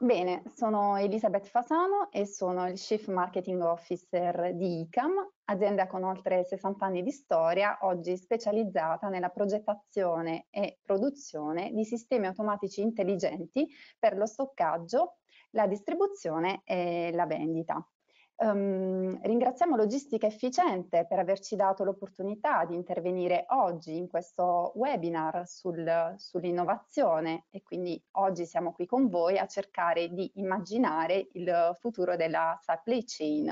bene, sono Elisabeth Fasano e sono il Chief Marketing Officer di ICAM, azienda con oltre 60 anni di storia, oggi specializzata nella progettazione e produzione di sistemi automatici intelligenti per lo stoccaggio, la distribuzione e la vendita. Um, ringraziamo Logistica Efficiente per averci dato l'opportunità di intervenire oggi in questo webinar sul, sull'innovazione e quindi oggi siamo qui con voi a cercare di immaginare il futuro della supply chain.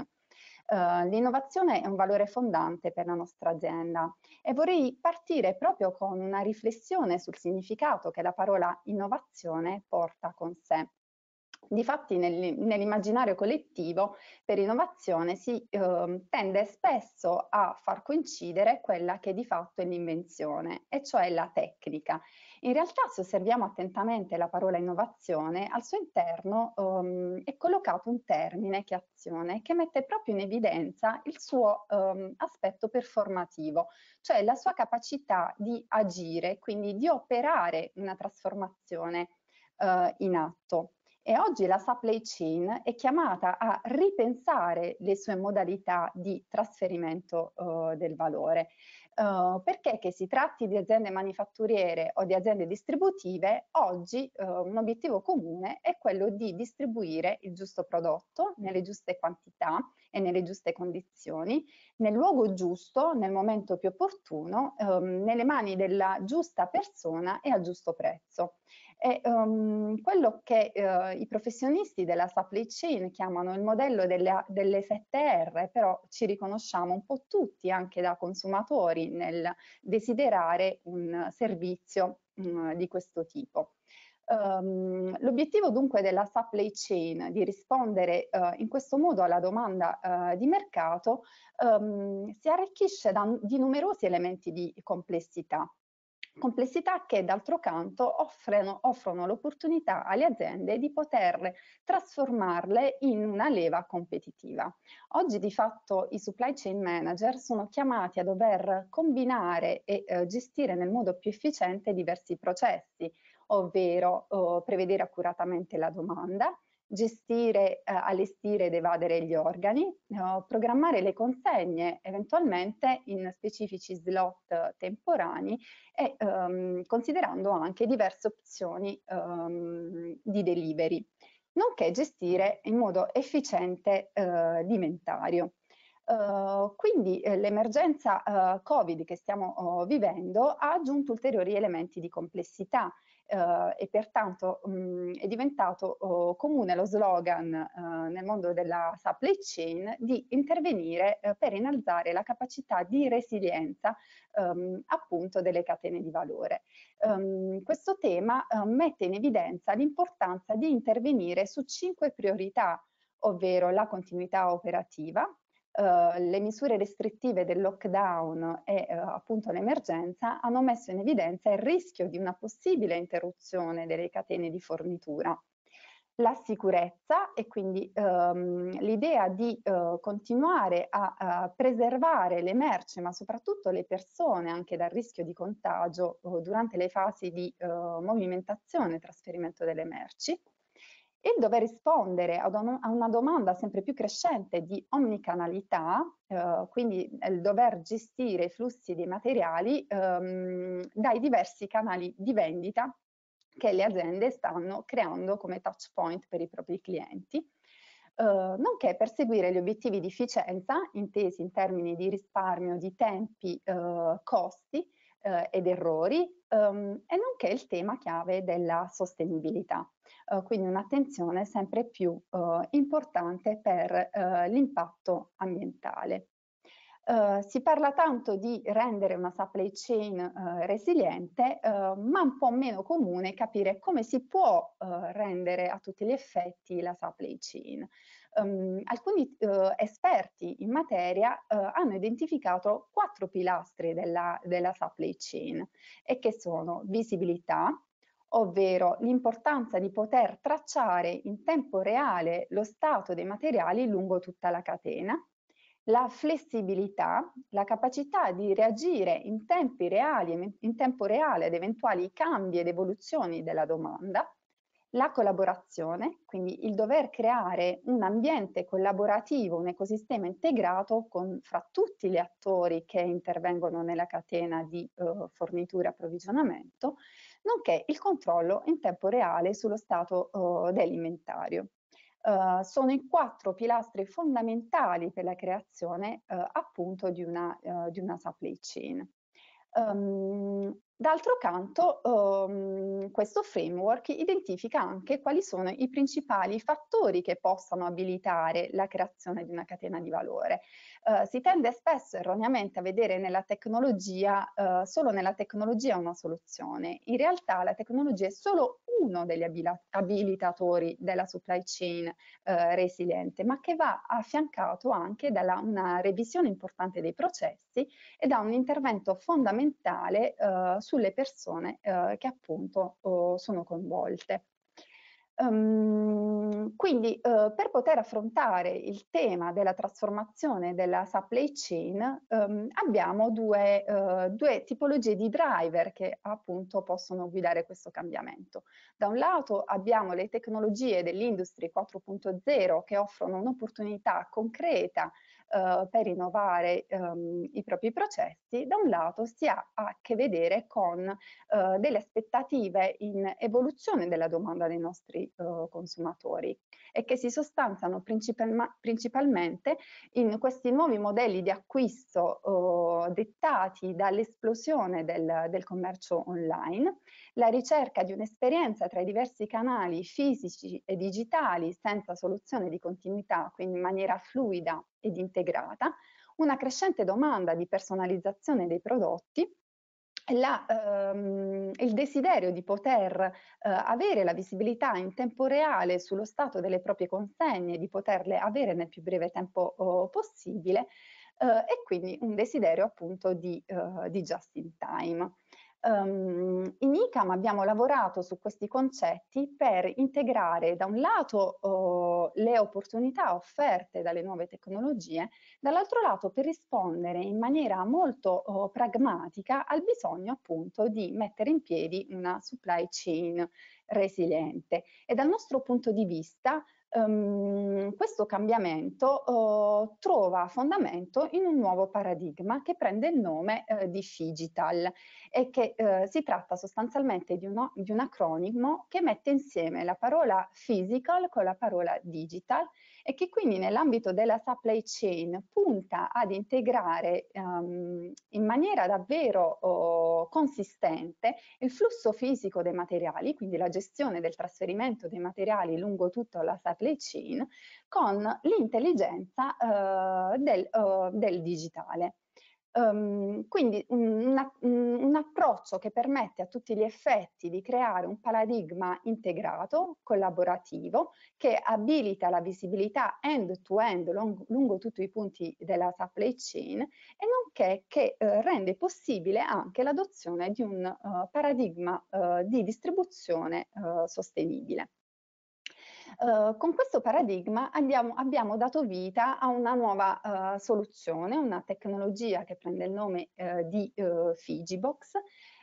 Uh, L'innovazione è un valore fondante per la nostra azienda e vorrei partire proprio con una riflessione sul significato che la parola innovazione porta con sé. Difatti nel, nell'immaginario collettivo per innovazione si eh, tende spesso a far coincidere quella che di fatto è l'invenzione, e cioè la tecnica. In realtà se osserviamo attentamente la parola innovazione, al suo interno ehm, è collocato un termine che è azione, che mette proprio in evidenza il suo ehm, aspetto performativo, cioè la sua capacità di agire, quindi di operare una trasformazione eh, in atto. E oggi la supply chain è chiamata a ripensare le sue modalità di trasferimento uh, del valore. Uh, perché che si tratti di aziende manifatturiere o di aziende distributive, oggi uh, un obiettivo comune è quello di distribuire il giusto prodotto nelle giuste quantità e nelle giuste condizioni, nel luogo giusto, nel momento più opportuno, um, nelle mani della giusta persona e a giusto prezzo. È um, ehm, quello che uh, i professionisti della supply chain chiamano il modello delle, delle 7R, però ci riconosciamo un po' tutti, anche da consumatori, nel desiderare un servizio um, di questo tipo. Um, L'obiettivo dunque della supply chain di rispondere uh, in questo modo alla domanda uh, di mercato um, si arricchisce da, di numerosi elementi di complessità complessità che d'altro canto offrono, offrono l'opportunità alle aziende di poter trasformarle in una leva competitiva. Oggi di fatto i supply chain manager sono chiamati a dover combinare e eh, gestire nel modo più efficiente diversi processi, ovvero eh, prevedere accuratamente la domanda, gestire, eh, allestire ed evadere gli organi, eh, programmare le consegne eventualmente in specifici slot temporanei e ehm, considerando anche diverse opzioni ehm, di delivery, nonché gestire in modo efficiente eh, l'inventario. Uh, quindi eh, l'emergenza uh, Covid che stiamo uh, vivendo ha aggiunto ulteriori elementi di complessità eh, e pertanto mh, mm, è diventato oh, comune lo slogan eh, nel mondo della supply chain di intervenire eh, per innalzare la capacità di resilienza ehm, appunto delle catene di valore. Um, questo tema eh, mette in evidenza l'importanza di intervenire su cinque priorità ovvero la continuità operativa, eh, le misure restrittive del lockdown e eh, appunto l'emergenza hanno messo in evidenza il rischio di una possibile interruzione delle catene di fornitura. La sicurezza e quindi ehm, l'idea di eh, continuare a, a, preservare le merci ma soprattutto le persone anche dal rischio di contagio eh, durante le fasi di eh, movimentazione e trasferimento delle merci e dover rispondere ad un, a una domanda sempre più crescente di omnicanalità, eh, quindi eh, il dover gestire i flussi dei materiali ehm, dai diversi canali di vendita che le aziende stanno creando come touch point per i propri clienti, eh, nonché perseguire gli obiettivi di efficienza intesi in termini di risparmio di tempi, eh, costi eh, ed errori ehm, e nonché il tema chiave della sostenibilità. Eh, quindi un'attenzione sempre più eh, importante per eh, l'impatto ambientale. Uh, si parla tanto di rendere una supply chain uh, resiliente, uh, ma un po' meno comune capire come si può rendere a tutti gli effetti la supply chain um, alcuni uh, esperti in materia uh, hanno identificato quattro pilastri della, della supply chain e che sono visibilità, ovvero l'importanza di poter tracciare in tempo reale lo stato dei materiali lungo tutta la catena, la flessibilità, la capacità di reagire in, tempi reali, in tempo reale ad eventuali cambi ed evoluzioni della domanda la collaborazione, quindi il dover creare un ambiente collaborativo, un ecosistema integrato con, fra tutti gli attori che intervengono nella catena di eh, fornitura e approvvigionamento, nonché il controllo in tempo reale sullo stato eh, dell'inventario. Uh, sono i quattro pilastri fondamentali per la creazione uh, appunto di una, uh, di una supply chain. Um, D'altro canto, um, questo framework identifica anche quali sono i principali fattori che possano abilitare la creazione di una catena di valore. Uh, si tende spesso erroneamente a vedere nella tecnologia, uh, solo nella tecnologia una soluzione. In realtà la tecnologia è solo uno degli abilitatori della supply chain eh, resiliente, ma che va affiancato anche da una revisione importante dei processi e da un intervento fondamentale eh, sulle persone eh, che appunto oh, sono coinvolte. Um, quindi uh, per poter affrontare il tema della trasformazione della supply chain um, abbiamo due, uh, due, tipologie di driver che appunto possono guidare questo cambiamento. Da un lato abbiamo le tecnologie dell'industry 4.0 che offrono un'opportunità concreta eh, per innovare ehm, i propri processi, da un lato si ha a che vedere con eh, delle aspettative in evoluzione della domanda dei nostri eh, consumatori e che si sostanziano principal principalmente in questi nuovi modelli di acquisto eh, dettati dall'esplosione del, del commercio online, la ricerca di un'esperienza tra i diversi canali fisici e digitali senza soluzione di continuità, quindi in maniera fluida ed integrata, una crescente domanda di personalizzazione dei prodotti la, ehm, il desiderio di poter eh, avere la visibilità in tempo reale sullo stato delle proprie consegne, di poterle avere nel più breve tempo oh, possibile eh, e quindi un desiderio appunto di, eh, di just in time. Um, in ICAM abbiamo lavorato su questi concetti per integrare da un lato oh, le opportunità offerte dalle nuove tecnologie, dall'altro lato per rispondere in maniera molto oh, pragmatica al bisogno appunto di mettere in piedi una supply chain resiliente. E dal nostro punto di vista um, questo cambiamento uh, trova fondamento in un nuovo paradigma che prende il nome uh, di Figital e che uh, si tratta sostanzialmente di, uno, di un acronimo che mette insieme la parola physical con la parola digital e che quindi nell'ambito della supply chain punta ad integrare um, in maniera davvero oh, consistente il flusso fisico dei materiali, quindi la gestione del trasferimento dei materiali lungo tutta la supply chain, con l'intelligenza uh, del, uh, del digitale. Um, quindi un, un, un, approccio che permette a tutti gli effetti di creare un paradigma integrato, collaborativo, che abilita la visibilità end-to-end -end lungo tutti i punti della supply chain e nonché che uh, rende possibile anche l'adozione di un uh, paradigma uh, di distribuzione sostenibile. Eh, con questo paradigma andiamo, abbiamo dato vita a una nuova uh, soluzione, una tecnologia che prende il nome uh, di uh, Figibox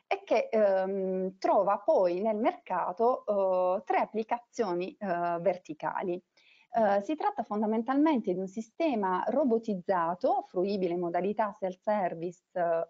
e che um, trova poi nel mercato tre applicazioni verticali. Eh, si tratta fondamentalmente di un sistema robotizzato, fruibile in modalità self-service eh,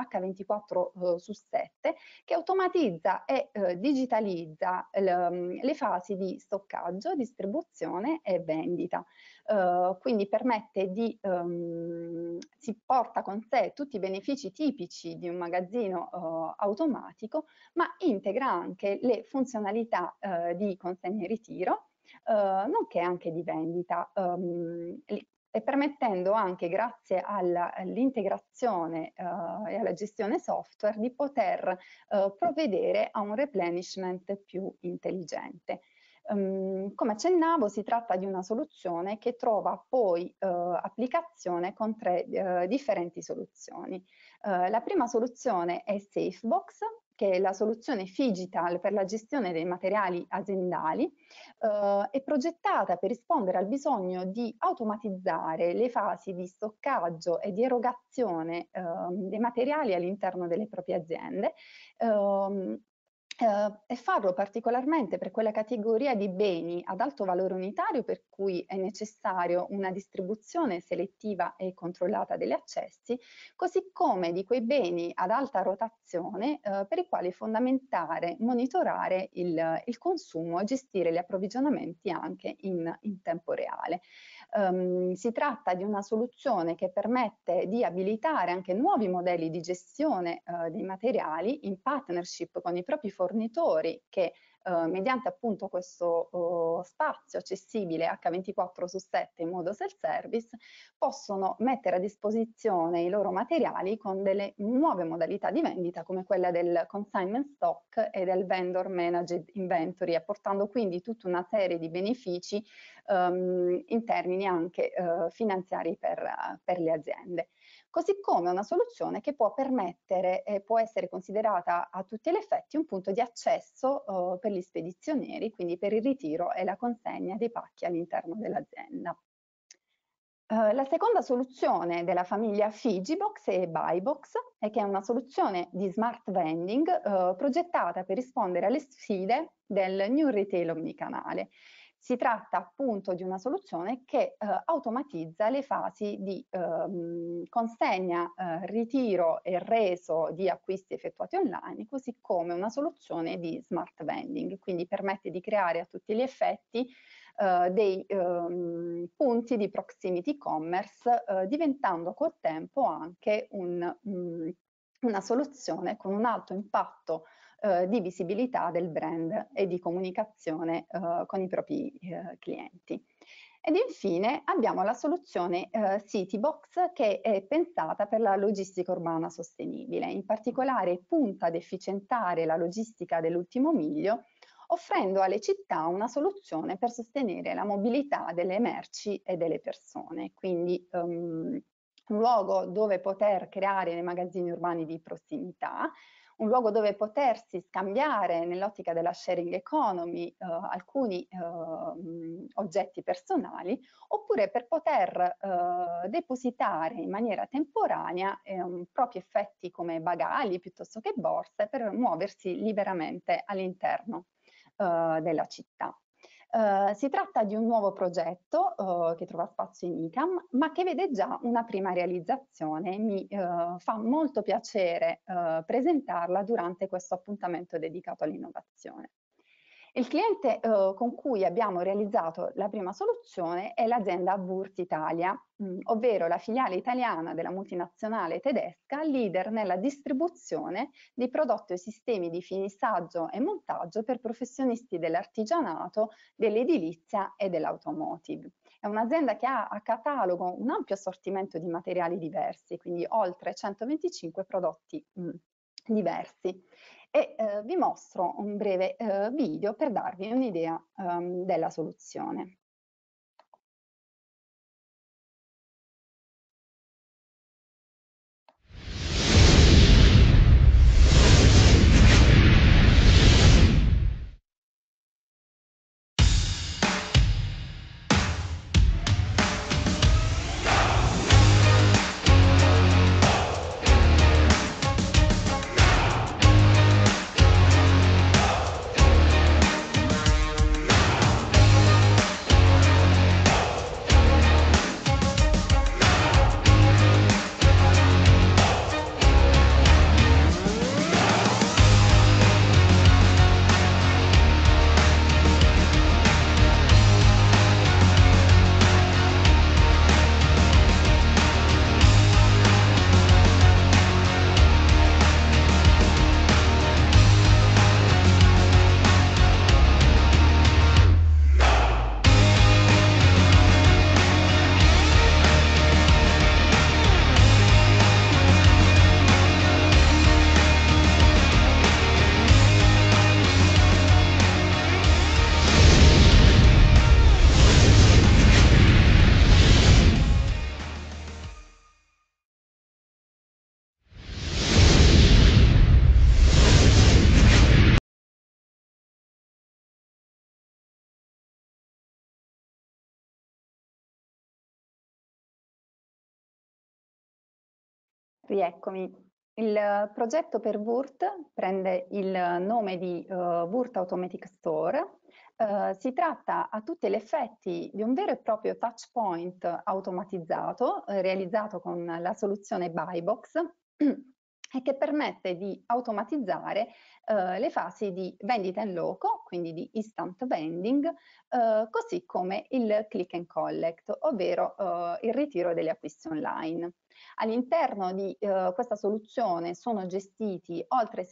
H24 eh, su 7, che automatizza e eh, digitalizza le, mm, le fasi di stoccaggio, distribuzione e vendita. Eh, quindi permette di, ehm, si porta con sé tutti i benefici tipici di un magazzino automatico, ma integra anche le funzionalità di consegna e ritiro, Uhm, nonché anche di vendita. Um, e permettendo anche grazie all'integrazione uh, e alla gestione software di poter uh, provvedere a un replenishment più intelligente. Um, come accennavo si tratta di una soluzione che trova poi uh, applicazione con tre uhm, differenti soluzioni. Uhm, la prima soluzione è Safebox che la soluzione Figital per la gestione dei materiali aziendali eh, è progettata per rispondere al bisogno di automatizzare le fasi di stoccaggio e di erogazione eh, dei materiali all'interno delle proprie aziende, eh, eh, e farlo particolarmente per quella categoria di beni ad alto valore unitario per cui è necessario una distribuzione selettiva e controllata degli accessi, così come di quei beni ad alta rotazione eh, per i quali è fondamentale monitorare il, il consumo e gestire gli approvvigionamenti anche in, in tempo reale. Um, si tratta di una soluzione che permette di abilitare anche nuovi modelli di gestione uh, dei materiali in partnership con i propri fornitori che eh, mediante appunto questo eh, spazio accessibile H24 su 7 in modo self-service, possono mettere a disposizione i loro materiali con delle nuove modalità di vendita come quella del consignment stock e del vendor managed inventory, apportando quindi tutta una serie di benefici ehm, in termini anche eh, finanziari per, per le aziende così come una soluzione che può permettere, e può essere considerata a tutti gli effetti un punto di accesso eh, per gli spedizionieri, quindi per il ritiro e la consegna dei pacchi all'interno dell'azienda. Uh, la seconda soluzione della famiglia Figibox e Buybox è che è una soluzione di smart vending uh, progettata per rispondere alle sfide del New Retail Omnicanale si tratta appunto di una soluzione che eh, automatizza le fasi di eh, consegna, eh, ritiro e reso di acquisti effettuati online, così come una soluzione di smart vending, quindi permette di creare a tutti gli effetti Uh, dei um, punti di proximity commerce, uh, diventando col tempo anche un, um, una soluzione con un alto impatto eh, di visibilità del brand e di comunicazione eh, con i propri eh, clienti. Ed infine abbiamo la soluzione eh, Citybox che è pensata per la logistica urbana sostenibile, in particolare punta ad efficientare la logistica dell'ultimo miglio offrendo alle città una soluzione per sostenere la mobilità delle merci e delle persone, quindi um, un luogo dove poter creare dei magazzini urbani di prossimità, un luogo dove potersi scambiare nell'ottica della sharing economy eh, alcuni eh, oggetti personali oppure per poter eh, depositare in maniera temporanea eh, propri effetti come bagagli piuttosto che borse per muoversi liberamente all'interno eh, della città. Eh, si tratta di un nuovo progetto uh, che trova spazio in ICAM, ma che vede già una prima realizzazione. Mi uh, fa molto piacere presentarla durante questo appuntamento dedicato all'innovazione. Il cliente eh, con cui abbiamo realizzato la prima soluzione è l'azienda Wurt Italia, mh, mm, ovvero la filiale italiana della multinazionale tedesca, leader nella distribuzione di prodotti e sistemi di finissaggio e montaggio per professionisti dell'artigianato, dell'edilizia e dell'automotive. È un'azienda che ha a catalogo un ampio assortimento di materiali diversi, quindi oltre 125 prodotti mh, mm, diversi e eh, vi mostro un breve eh, video per darvi un'idea ehm, della soluzione. Rieccomi. Il eh, progetto per Wurt prende il nome di uh, Wurt Automatic Store. Uh, si tratta a tutti gli effetti di un vero e proprio touch point automatizzato eh, realizzato con la soluzione Buybox e che permette di automatizzare eh, le fasi di vendita in loco, quindi di instant vending, eh, così come il click and collect, ovvero eh, il ritiro degli acquisti online. All'interno di eh, questa soluzione sono gestiti oltre 6.000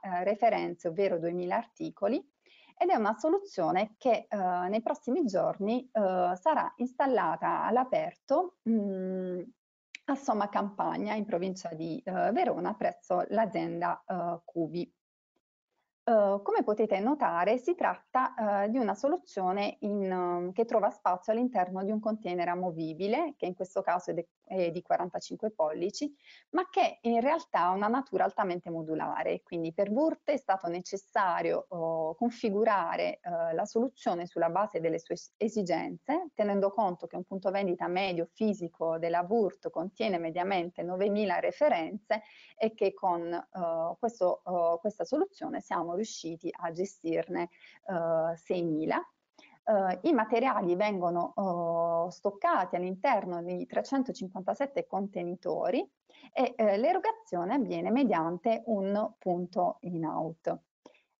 eh, referenze, ovvero 2.000 articoli, ed è una soluzione che eh, nei prossimi giorni sarà installata all'aperto mm, a Somma Campagna, in provincia di eh, Verona, presso l'azienda eh, Cubi. Uh, come potete notare si tratta uh, di una soluzione in, uh, che trova spazio all'interno di un container amovibile che in questo caso è, de eh, di 45 pollici, ma che in realtà ha una natura altamente modulare. Quindi per Wurt è stato necessario oh, configurare eh, la soluzione sulla base delle sue esigenze, tenendo conto che un punto vendita medio fisico della Wurt contiene mediamente 9.000 referenze e che con eh, questo, oh, questa soluzione siamo riusciti a gestirne 6.000 eh, eh, i materiali vengono oh, stoccati all'interno di 357 contenitori e eh, l'erogazione avviene mediante un punto in out.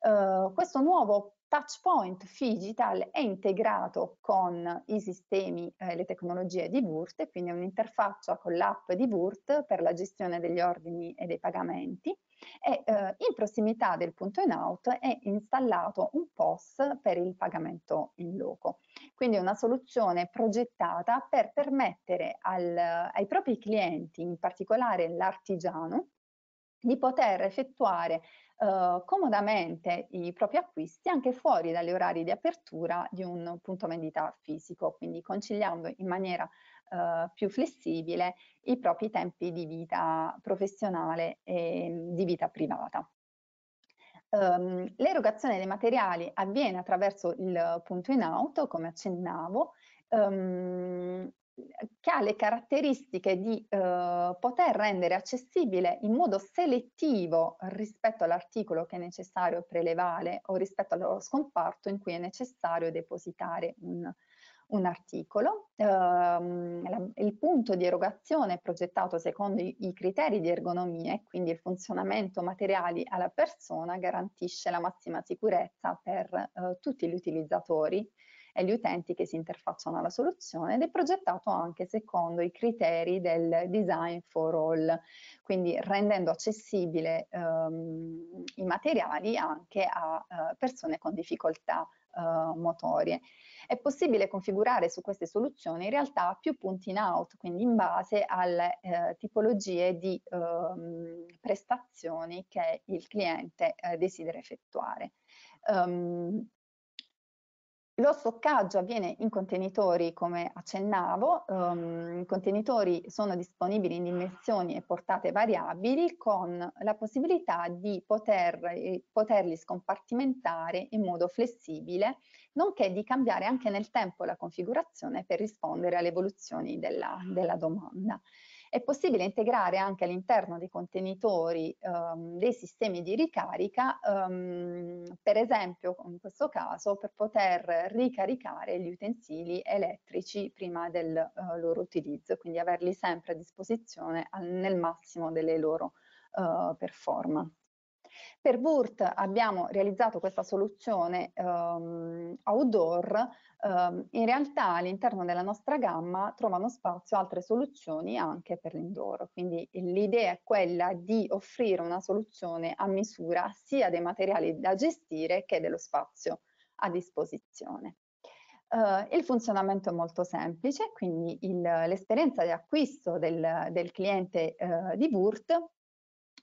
Uh, questo nuovo Touchpoint Figital è integrato con i sistemi e eh, le tecnologie di Burt quindi è un'interfaccia con l'app di Burt per la gestione degli ordini e dei pagamenti e eh, in prossimità del punto in out è installato un POS per il pagamento in loco. Quindi è una soluzione progettata per permettere al, ai propri clienti, in particolare l'artigiano, di poter effettuare eh, comodamente i propri acquisti anche fuori dagli orari di apertura di un punto vendita fisico, quindi conciliando in maniera eh, più flessibile i propri tempi di vita professionale e mhmm, di vita privata. Um, l'erogazione dei materiali avviene attraverso il punto in auto, come accennavo, um, che ha le caratteristiche di eh, poter rendere accessibile in modo selettivo rispetto all'articolo che è necessario prelevare o rispetto allo scomparto in cui è necessario depositare un, un articolo. Eh, la, il punto di erogazione è progettato secondo i, i criteri di ergonomia e quindi il funzionamento materiali alla persona garantisce la massima sicurezza per eh, tutti gli utilizzatori e gli utenti che si interfacciano alla soluzione ed è progettato anche secondo i criteri del design for all, quindi rendendo accessibile ehm, i materiali anche a eh, persone con difficoltà eh, motorie. È possibile configurare su queste soluzioni in realtà più punti in out, quindi in base alle eh, tipologie di ehm, prestazioni che il cliente eh, desidera effettuare. Um, lo stoccaggio avviene in contenitori, come accennavo, um, i contenitori sono disponibili in dimensioni e portate variabili con la possibilità di poter, eh, poterli scompartimentare in modo flessibile, nonché di cambiare anche nel tempo la configurazione per rispondere alle evoluzioni della, della domanda è possibile integrare anche all'interno dei contenitori ehm, dei sistemi di ricarica, ehm, per esempio in questo caso per poter ricaricare gli utensili elettrici prima del eh, loro utilizzo, quindi averli sempre a disposizione al, nel massimo delle loro eh, performance. Per Wurt abbiamo realizzato questa soluzione um, outdoor, um, in realtà all'interno della nostra gamma trovano spazio altre soluzioni anche per l'indoor, quindi l'idea è quella di offrire una soluzione a misura sia dei materiali da gestire che dello spazio a disposizione. Uh, il funzionamento è molto semplice, quindi l'esperienza di acquisto del, del cliente uh, di Wurt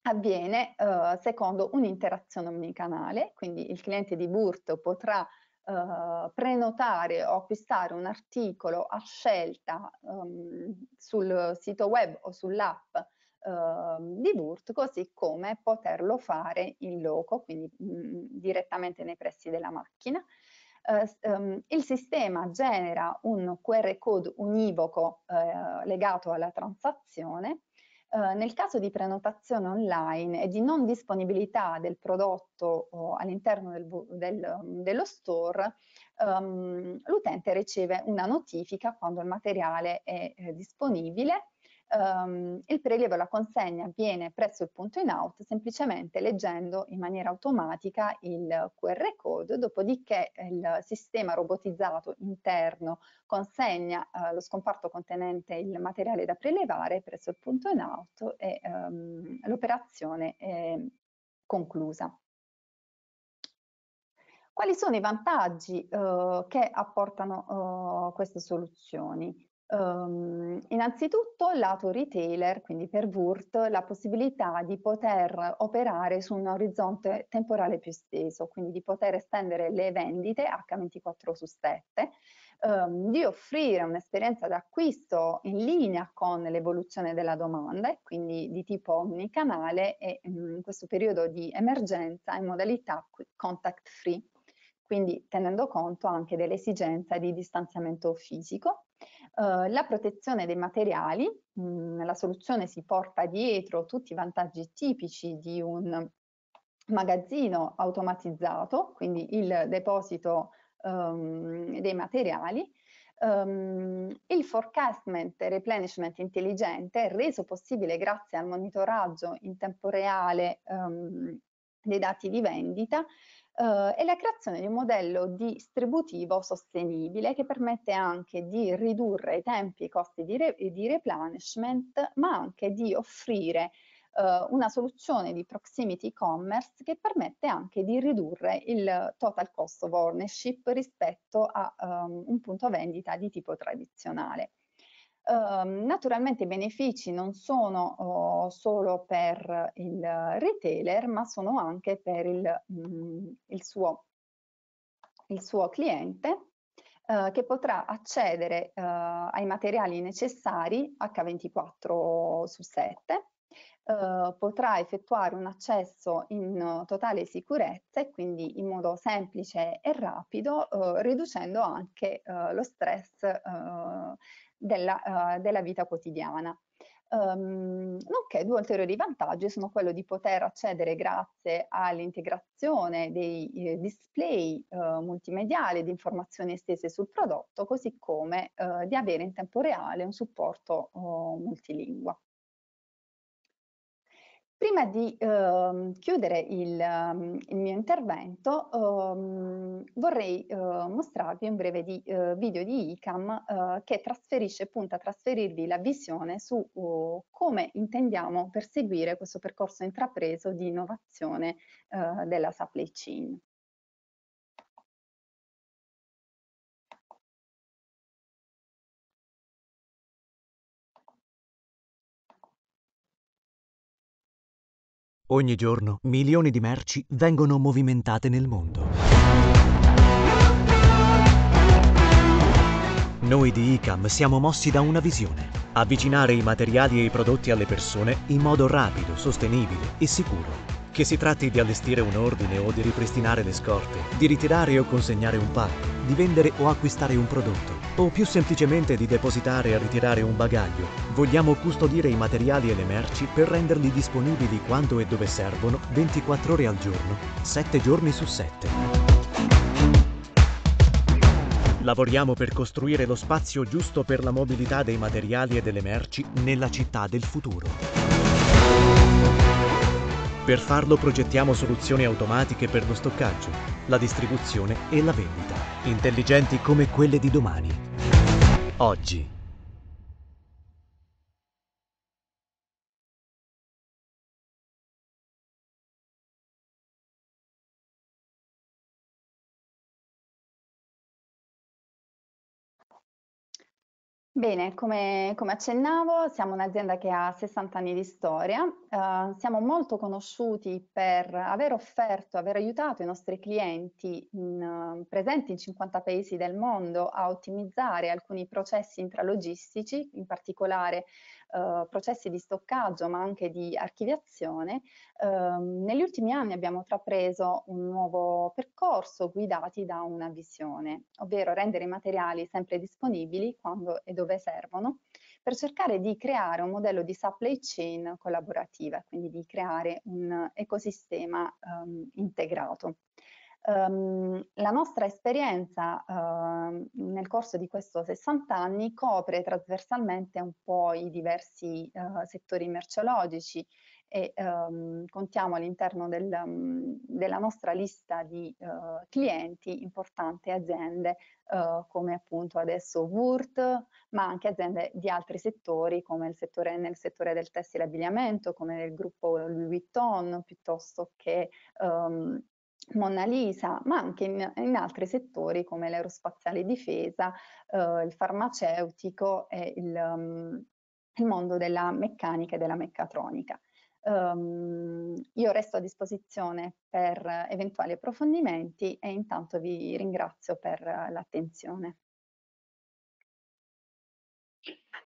avviene eh, secondo un'interazione omnicanale, quindi il cliente di Burt potrà eh, prenotare o acquistare un articolo a scelta ehm, sul sito web o sull'app eh, di Burt, così come poterlo fare in loco, quindi mh, mm, direttamente nei pressi della macchina. Uh, il sistema genera un QR code univoco uh, legato alla transazione eh, nel caso di prenotazione online e di non disponibilità del prodotto oh, all'interno del, del, mm, dello store, ehm, l'utente riceve una notifica quando il materiale è eh, disponibile ehm, il prelievo e la consegna avviene presso il punto in out semplicemente leggendo in maniera automatica il QR code, dopodiché eh, il sistema robotizzato interno consegna eh, lo scomparto contenente il materiale da prelevare presso il punto in out e ehm, l'operazione è conclusa. Quali sono i vantaggi eh, che apportano eh, queste soluzioni? Um, innanzitutto lato retailer, quindi per Wurt, la possibilità di poter operare su un orizzonte temporale più esteso, quindi di poter estendere le vendite H24 su 7, um, ehm, di offrire un'esperienza d'acquisto in linea con l'evoluzione della domanda e quindi di tipo omnicanale e mm, in questo periodo di emergenza in modalità contact free, quindi tenendo conto anche dell'esigenza di distanziamento fisico eh, la protezione dei materiali, mh, mm, la soluzione si porta dietro tutti i vantaggi tipici di un magazzino automatizzato, quindi il deposito um, dei materiali. Um, il forecastment e replenishment intelligente reso possibile grazie al monitoraggio in tempo reale um, dei dati di vendita eh, è la creazione di un modello distributivo sostenibile che permette anche di ridurre i tempi e i costi di, re di replenishment, ma anche di offrire eh, una soluzione di proximity commerce che permette anche di ridurre il total cost of ownership rispetto a um, un punto vendita di tipo tradizionale. Ehm, naturalmente i benefici non sono oh, solo per il retailer, ma sono anche per il, mm, il, suo, il suo, cliente uh, che potrà accedere uh, ai materiali necessari H24 su 7 Uh, eh, potrà effettuare un accesso in totale sicurezza e quindi in modo semplice e rapido, uh, riducendo anche lo stress della, uh, della vita quotidiana. Um, nonché due ulteriori vantaggi sono quello di poter accedere grazie all'integrazione dei eh, display eh, multimediali di informazioni estese sul prodotto, così come eh, di avere in tempo reale un supporto oh, multilingua. Prima di ehm, chiudere il, ehm, il, mio intervento ehm, vorrei eh, mostrarvi un breve di, eh, video di ICAM eh, che trasferisce, punta a trasferirvi la visione su oh, come intendiamo perseguire questo percorso intrapreso di innovazione eh, della supply chain. Ogni giorno milioni di merci vengono movimentate nel mondo. Noi di ICAM siamo mossi da una visione. Avvicinare i materiali e i prodotti alle persone in modo rapido, sostenibile e sicuro che si tratti di allestire un ordine o di ripristinare le scorte, di ritirare o consegnare un pacco, di vendere o acquistare un prodotto, o più semplicemente di depositare e ritirare un bagaglio, vogliamo custodire i materiali e le merci per renderli disponibili quando e dove servono 24 ore al giorno, 7 giorni su 7. Lavoriamo per costruire lo spazio giusto per la mobilità dei materiali e delle merci nella città del futuro. Per farlo progettiamo soluzioni automatiche per lo stoccaggio, la distribuzione e la vendita, intelligenti come quelle di domani. Oggi. Bene, come, come accennavo, siamo un'azienda che ha 60 anni di storia, eh, siamo molto conosciuti per aver offerto, aver aiutato i nostri clienti in, uh, presenti in 50 paesi del mondo a ottimizzare alcuni processi intralogistici, in particolare eh, processi di stoccaggio ma anche di archiviazione, ehm, negli ultimi anni abbiamo trapreso un nuovo percorso guidati da una visione, ovvero rendere i materiali sempre disponibili quando e dove servono per cercare di creare un modello di supply chain collaborativa, quindi di creare un ecosistema ehm, integrato. Um, la nostra esperienza uh, nel corso di questo 60 anni copre trasversalmente un po' i diversi uh, settori merceologici e um, contiamo all'interno del, um, della nostra lista di uh, clienti importanti aziende eh, come appunto adesso Wurt, ma anche aziende di altri settori come settore, nel settore del tessile abbigliamento, come nel gruppo Louis Vuitton, piuttosto che Mona Lisa, ma anche in, in altri settori come l'aerospaziale difesa, eh, il farmaceutico e il, um, il, mondo della meccanica e della meccatronica. Um, io resto a disposizione per eventuali approfondimenti e intanto vi ringrazio per eh, l'attenzione.